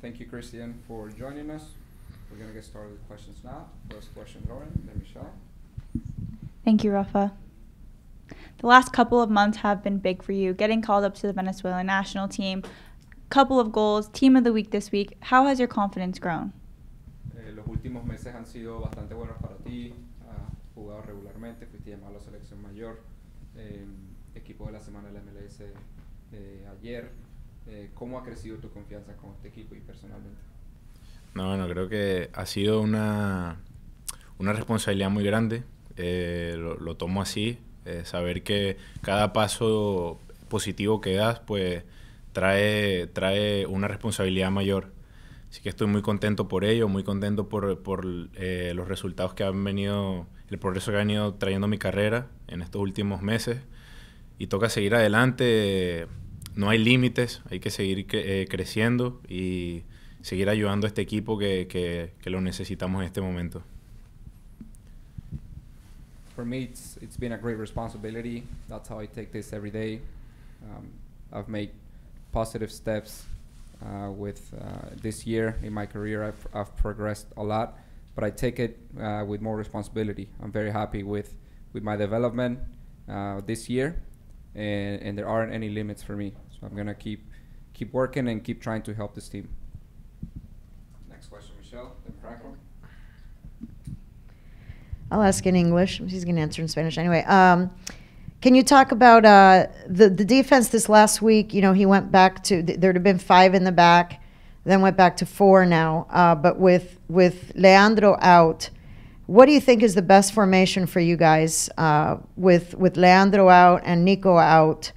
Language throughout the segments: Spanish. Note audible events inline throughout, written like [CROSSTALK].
Thank you, Christian, for joining us. We're going to get started with questions now. First question, Lauren, then Michelle. Thank you, Rafa. The last couple of months have been big for you, getting called up to the Venezuelan national team, couple of goals, team of the week this week. How has your confidence grown? Eh, los últimos meses han sido bastante buenos para ti. Has jugado regularmente, fuiste llamado a la selección mayor, eh, equipo de la semana de la MLS eh, ayer. Eh, ¿cómo ha crecido tu confianza con este equipo y personalmente? No, bueno, creo que ha sido una, una responsabilidad muy grande, eh, lo, tomo así, eh, saber que cada paso positivo que das, pues trae, trae una responsabilidad mayor. Así que estoy muy contento por ello, muy contento por, por los resultados que han venido, el progreso que ha venido trayendo mi carrera en estos últimos meses. Y toca seguir adelante, no hay límites, hay que seguir eh, creciendo y seguir ayudando a este equipo que, lo necesitamos en este momento. for me, it's it's been a great responsibility. That's how I take this every day. Um, I've made positive steps uh, with uh, this year in my career. I've, I've progressed a lot, but I take it uh, with more responsibility. I'm very happy with with my development uh, this year, and, and there aren't any limits for me. So I'm gonna keep keep working and keep trying to help this team. Next question, Michelle, then Franklin. I'll ask in English. He's going to answer in Spanish anyway. Um, can you talk about uh, the the defense this last week? You know, he went back to there'd have been five in the back, then went back to four now. Uh, but with with Leandro out, what do you think is the best formation for you guys uh, with with Leandro out and Nico out?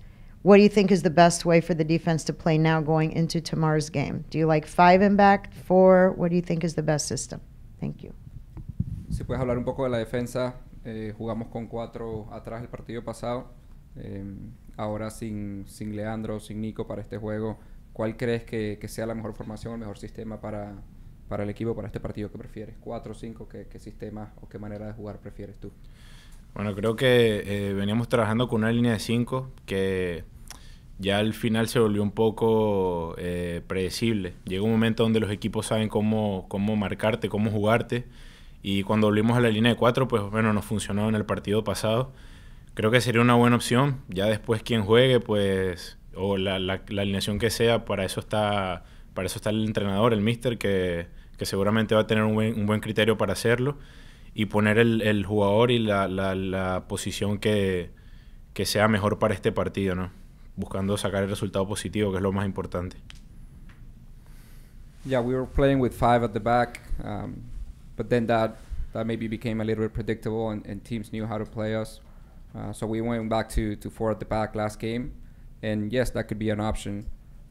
What do you think is the best way for the defense to play now going into tomorrow's game? Do you like five and back, four? What do you think is the best system? Thank you. Si puedes hablar un poco de la defensa, eh, jugamos con cuatro atrás el partido pasado. Eh, ahora sin, sin Leandro, sin Nico para este juego, ¿cuál crees que, que sea la mejor formación, el mejor sistema para, para el equipo, para este partido que prefieres? ¿Cuatro, cinco? ¿Qué, sistema o qué manera de jugar prefieres tú? Bueno, creo que eh, veníamos trabajando con una línea de cinco que ya al final se volvió un poco eh, predecible. Llega un momento donde los equipos saben cómo, cómo marcarte, cómo jugarte. Y cuando volvimos a la línea de cuatro, pues bueno, nos funcionó en el partido pasado. Creo que sería una buena opción. Ya después quien juegue, pues, o la, la, la alineación que sea, para eso está, para eso está el entrenador, el mister, que, que seguramente va a tener un buen, un buen criterio para hacerlo y poner el, el jugador y la, la, la posición que, que, sea mejor para este partido, ¿no? Buscando sacar el resultado positivo, que es lo más importante. Yeah, we were playing with five at the back, um, but then that that maybe became a little bit predictable, and, and teams knew how to play us. Uh, so we went back to, to four at the back last game, and yes, that could be an option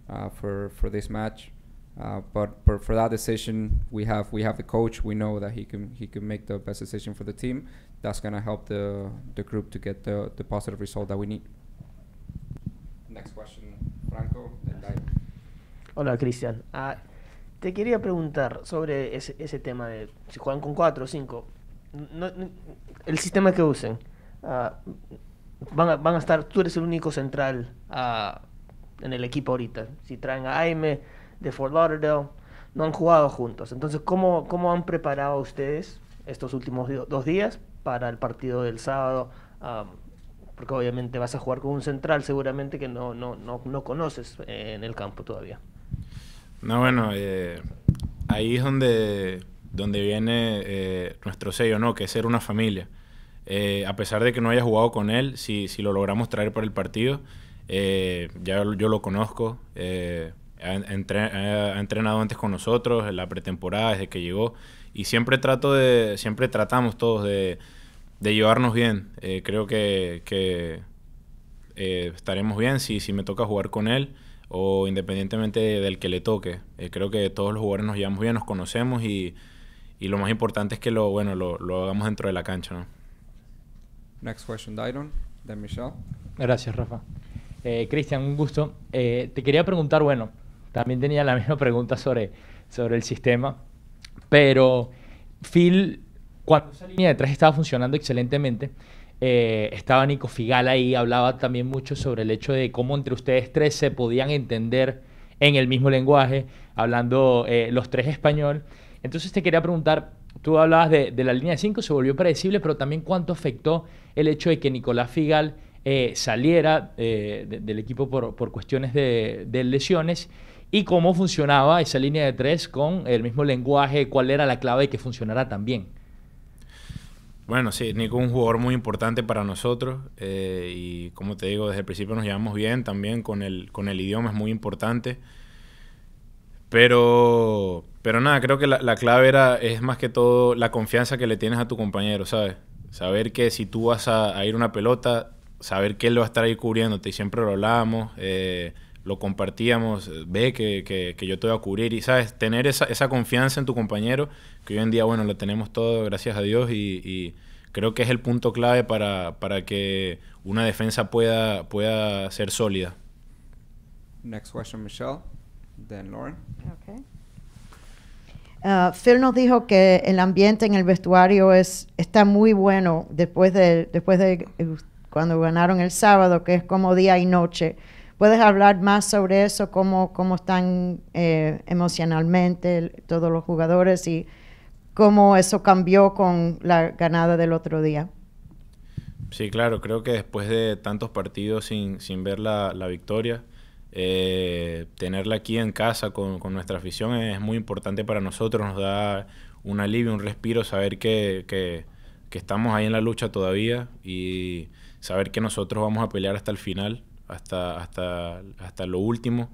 uh, for for this match. Uh, but, but for that decision, we have we have the coach. We know that he can he can make the best decision for the team. That's gonna help the the group to get the, the positive result that we need. Next question, Franco. Hola, Cristian. Uh, te quería preguntar sobre ese, ese, tema de si juegan con 4 o 5. No, no, el sistema que usen. Uh, van, a, van a estar, tú eres el único central ah, en el equipo ahorita. Si traen a Aime de Fort Lauderdale, no han jugado juntos. Entonces, ¿cómo, han preparado ustedes estos últimos dos días para el partido del sábado? porque obviamente vas a jugar con un central seguramente que no, no, conoces eh, en el campo todavía. No, bueno, eh, ahí es donde, donde viene eh, nuestro sello, ¿no? Que es ser una familia. a pesar de que no haya jugado con él, si, si lo logramos traer para el partido, ya yo lo conozco, ha, entrenado antes con nosotros en la pretemporada desde que llegó y siempre trato de siempre tratamos todos de, llevarnos bien eh, creo que, eh, estaremos bien si, si me toca jugar con él o independientemente del que le toque eh, creo que todos los jugadores nos llevamos bien nos conocemos y, lo más importante es que lo bueno lo, lo hagamos dentro de la cancha ¿no? next question Michelle gracias Rafa Cristian, un gusto. te quería preguntar, bueno, también tenía la [LAUGHS] misma pregunta sobre, sobre el sistema, pero Phil, cuando esa línea de tres estaba funcionando excelentemente, eh, estaba Nico Figal ahí, hablaba también mucho sobre el hecho de cómo entre ustedes tres se podían entender en el mismo lenguaje, hablando eh, los tres español. Entonces te quería preguntar, tú hablabas de, la línea de cinco, se volvió predecible, pero también cuánto afectó el hecho de que Nicolás Figal eh, saliera del equipo por, cuestiones de, de lesiones y cómo funcionaba esa línea de tres con el mismo lenguaje, cuál era la clave de que funcionara también. Bueno, sí, Nico es un jugador muy importante para nosotros eh, y como te digo, desde el principio nos llevamos bien también con el, con el idioma, es muy importante. Pero, pero nada, creo que la, clave era, es más que todo la confianza que le tienes a tu compañero, ¿sabes? Saber que si tú vas a, a ir una pelota, saber que él va a estar ahí cubriéndote y siempre lo hablábamos. Eh, lo compartíamos, eh, ve que, yo te voy a cubrir y, ¿sabes? Tener esa, confianza en tu compañero, que hoy en día, bueno, lo tenemos todo, gracias a Dios, y, creo que es el punto clave para, que una defensa pueda, pueda ser sólida. Next question, Michelle, then Lauren. Okay. Uh, Phil nos dijo que el ambiente en el vestuario es, está muy bueno después después de eh, cuando ganaron el sábado, que es como día y noche. ¿Puedes hablar más sobre eso? ¿Cómo, cómo están eh, emocionalmente todos los jugadores y cómo eso cambió con la ganada del otro día? Sí, claro, creo que después de tantos partidos sin, sin ver la, la victoria, eh, tenerla aquí en casa con, con, nuestra afición es muy importante para nosotros, nos da un alivio, un respiro, saber que, que, que, estamos ahí en la lucha todavía y saber que nosotros vamos a pelear hasta el final hasta, hasta, hasta lo último.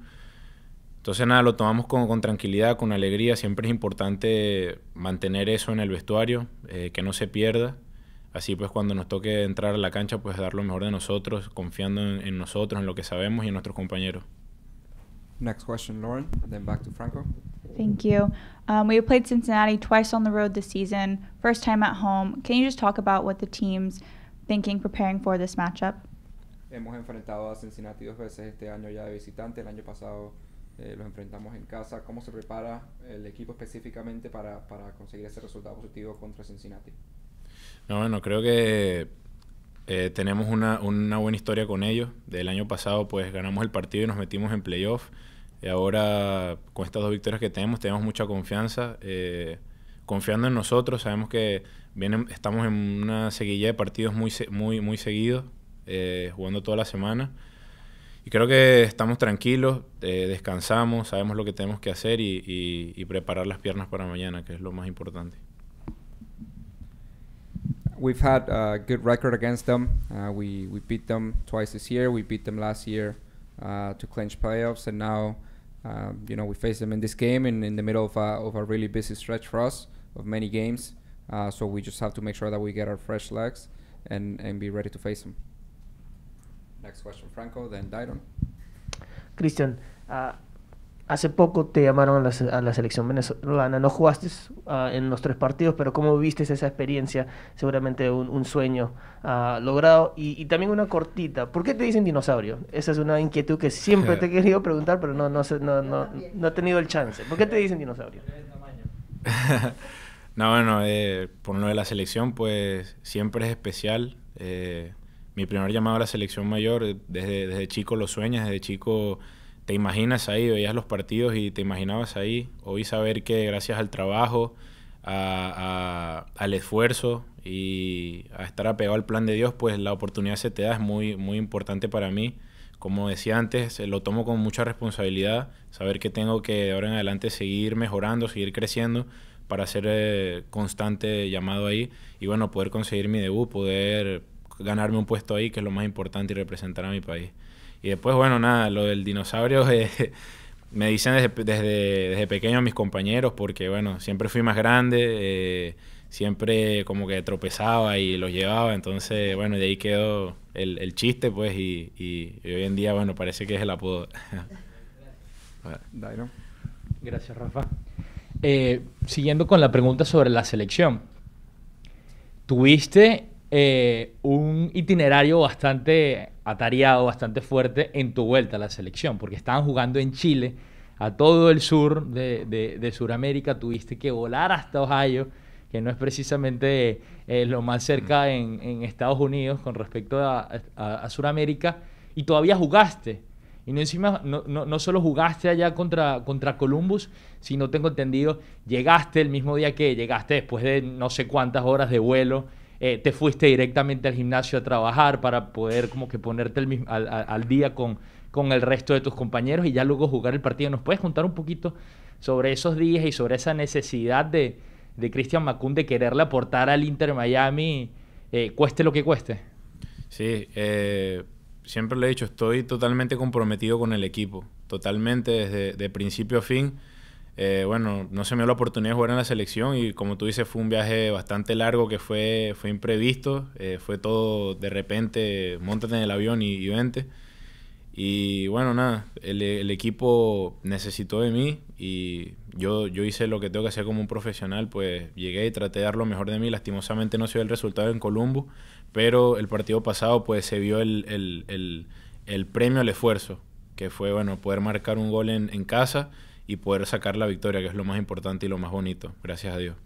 Entonces nada, lo tomamos con, tranquilidad, con alegría. Siempre es importante mantener eso en el vestuario, eh, que no se pierda. Así pues cuando nos toque entrar a la cancha, pues dar lo mejor de nosotros, confiando en, nosotros, en lo que sabemos y en nuestros compañeros. Next question, Lauren, then back to Franco. Thank you. Um, we played Cincinnati twice on the road this season, first time at home. Can you just talk about what the team's thinking preparing for this matchup? Hemos enfrentado a Cincinnati dos veces este año ya de visitante, el año pasado eh, los enfrentamos en casa. ¿Cómo se prepara el equipo específicamente para, conseguir ese resultado positivo contra Cincinnati? No, bueno, creo que eh, tenemos una, buena historia con ellos. Del año pasado, pues ganamos el partido y nos metimos en playoff. Y ahora, con estas dos victorias que tenemos, tenemos mucha confianza. Eh, confiando en nosotros, sabemos que estamos en una seguilla de partidos muy, muy, muy seguidos. eh, jugando toda la semana. Y creo que estamos tranquilos, eh, descansamos, sabemos lo que tenemos que hacer y, y, y, preparar las piernas para mañana, que es lo más importante. We've had a good record against them. Uh, we, we beat them twice this year. We beat them last year uh, to clinch playoffs, and now um, you know we face them in this game and in the middle of a, of a really busy stretch for us of many games. Uh, so we just have to make sure that we get our fresh legs and, and be ready to face them. Next question, Franco, then Dairon. Cristian, ah, hace poco te llamaron a la, selección venezolana. No jugaste ah, en los tres partidos, pero ¿cómo viste esa experiencia? Seguramente un, sueño ah, logrado. Y, también una cortita. ¿Por qué te dicen dinosaurio? Esa es una inquietud que siempre [LAUGHS] te he querido preguntar, pero no, no, no, no, he tenido el chance. ¿Por qué te dicen dinosaurio? [LAUGHS] no, bueno, eh, por lo de la selección, pues siempre es especial. Eh, mi primer llamado a la selección mayor, eh, desde, chico lo sueñas, desde chico te imaginas ahí, veías los partidos y te imaginabas ahí. Hoy saber que gracias al trabajo, al esfuerzo y a estar apegado al plan de Dios, pues la oportunidad se te da, es muy, muy importante para mí. Como decía antes, eh, lo tomo con mucha responsabilidad, saber que tengo que ahora en adelante seguir mejorando, seguir creciendo para ser eh, constante llamado ahí y bueno, poder conseguir mi debut, poder ganarme un puesto ahí, que es lo más importante, y representar a mi país. Y después, bueno, nada, lo del dinosaurio [LAUGHS] eh, me dicen desde, desde, desde, pequeño mis compañeros, porque bueno, siempre fui más grande, eh, siempre como que tropezaba y los llevaba, entonces, bueno, de ahí quedó el, chiste, pues, y, hoy en día, bueno, parece que es el apodo. [LAUGHS] Gracias, Rafa. Eh, siguiendo con la pregunta sobre la selección. Tuviste eh, un itinerario bastante atareado, bastante fuerte en tu vuelta a la selección, porque estaban jugando en Chile, a todo el sur de, de, Sudamérica, tuviste que volar hasta Ohio, que no es precisamente eh, lo más cerca en, Estados Unidos con respecto a, a, Sudamérica, y todavía jugaste. Y no encima, no, solo jugaste allá contra, contra Columbus, si no tengo entendido, llegaste el mismo día que llegaste, después de no sé cuántas horas de vuelo eh, te fuiste directamente al gimnasio a trabajar para poder como que ponerte al, día con, con el resto de tus compañeros y ya luego jugar el partido. ¿Nos puedes contar un poquito sobre esos días y sobre esa necesidad de, de Cristian Macún de quererle aportar al Inter Miami, eh, cueste lo que cueste? Sí, eh, siempre lo he dicho, estoy totalmente comprometido con el equipo, totalmente desde principio a fin. Eh, bueno, no se me dio la oportunidad de jugar en la selección y como tú dices fue un viaje bastante largo que fue, fue imprevisto, eh, fue todo de repente, montate en el avión y, y vente. Y bueno, nada, el, equipo necesitó de mí y yo, hice lo que tengo que hacer como un profesional, pues llegué y traté de dar lo mejor de mí, lastimosamente no se el resultado en Colombo, pero el partido pasado pues se vio el, el, el premio al esfuerzo, que fue bueno, poder marcar un gol en, en casa y poder sacar la victoria, que es lo más importante y lo más bonito. Gracias a Dios.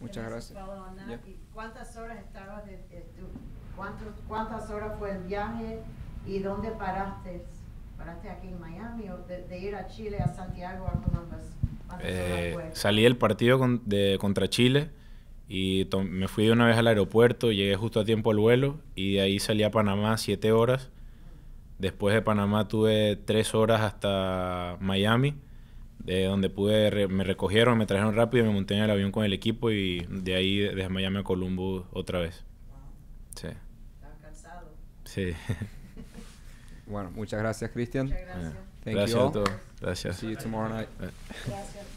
Muchas gracias. ¿Y ¿Cuántas horas estabas ¿Cuántas horas fue el viaje y dónde paraste? ¿Paraste aquí en Miami o de, ir a Chile, a Santiago, a Columbus? Eh, salí del partido de, contra Chile y me fui de una vez al aeropuerto, llegué justo a tiempo al vuelo y de ahí salí a Panamá siete horas Después de Panamá tuve tres horas hasta Miami, de donde pude me recogieron, me trajeron rápido, y me monté en el avión con el equipo y de ahí desde Miami a Columbus otra vez. Sí. cansado. Sí. [LAUGHS] bueno, muchas gracias, Cristian. gracias. gracias a todos. Gracias. See you tomorrow night. Gracias.